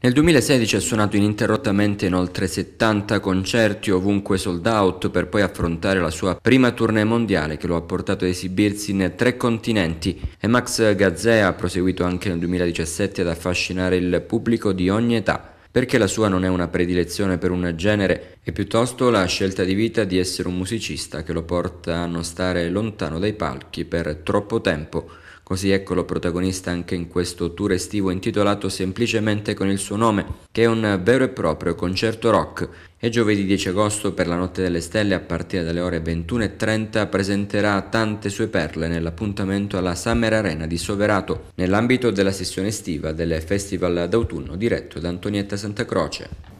Nel 2016 ha suonato ininterrottamente in oltre 70 concerti ovunque sold out per poi affrontare la sua prima tournée mondiale che lo ha portato a esibirsi in tre continenti e Max Gazzè ha proseguito anche nel 2017 ad affascinare il pubblico di ogni età perché la sua non è una predilezione per un genere e piuttosto la scelta di vita di essere un musicista che lo porta a non stare lontano dai palchi per troppo tempo Così eccolo protagonista anche in questo tour estivo intitolato semplicemente con il suo nome, che è un vero e proprio concerto rock. E giovedì 10 agosto per la Notte delle Stelle a partire dalle ore 21.30 presenterà tante sue perle nell'appuntamento alla Summer Arena di Soverato, nell'ambito della sessione estiva del Festival d'autunno diretto da Antonietta Santacroce.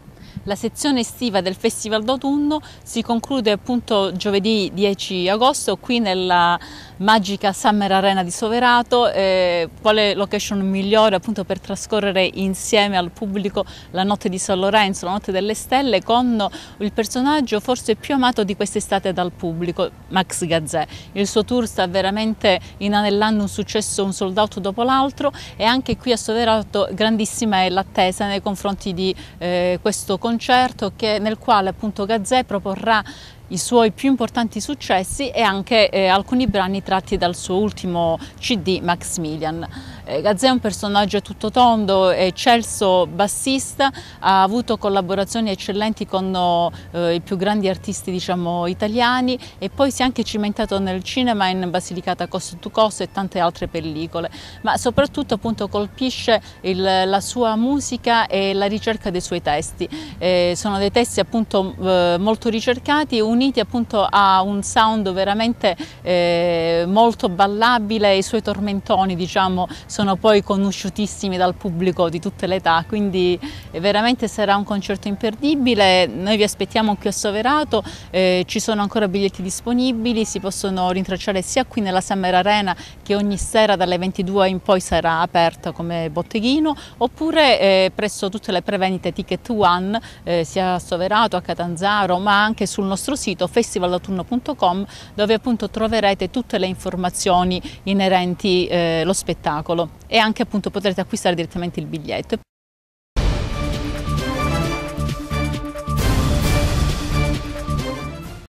La sezione estiva del Festival d'autunno si conclude appunto giovedì 10 agosto qui nella magica Summer Arena di Soverato. Eh, quale location migliore appunto per trascorrere insieme al pubblico la notte di San Lorenzo, la notte delle stelle, con il personaggio forse più amato di quest'estate dal pubblico, Max Gazzè. Il suo tour sta veramente inanellando un successo, un sold out dopo l'altro e anche qui a Soverato grandissima è l'attesa nei confronti di eh, questo concerto concerto che, nel quale appunto Gazzè proporrà i suoi più importanti successi e anche eh, alcuni brani tratti dal suo ultimo CD Maximilian. Eh, Gazzè è un personaggio tutto tondo, eccelso bassista, ha avuto collaborazioni eccellenti con eh, i più grandi artisti diciamo, italiani e poi si è anche cimentato nel cinema in Basilicata Costo to Costo e tante altre pellicole, ma soprattutto appunto colpisce il, la sua musica e la ricerca dei suoi testi. Eh, sono dei testi appunto eh, molto ricercati, un uniti appunto a un sound veramente eh, molto ballabile, i suoi tormentoni diciamo sono poi conosciutissimi dal pubblico di tutte le età, quindi eh, veramente sarà un concerto imperdibile, noi vi aspettiamo qui a Soverato, eh, ci sono ancora biglietti disponibili, si possono rintracciare sia qui nella Summer Arena che ogni sera dalle 22 in poi sarà aperta come botteghino, oppure eh, presso tutte le prevenite Ticket One, eh, sia a Soverato, a Catanzaro, ma anche sul nostro sito sito festivalautunno.com dove appunto troverete tutte le informazioni inerenti eh, lo spettacolo e anche appunto potrete acquistare direttamente il biglietto.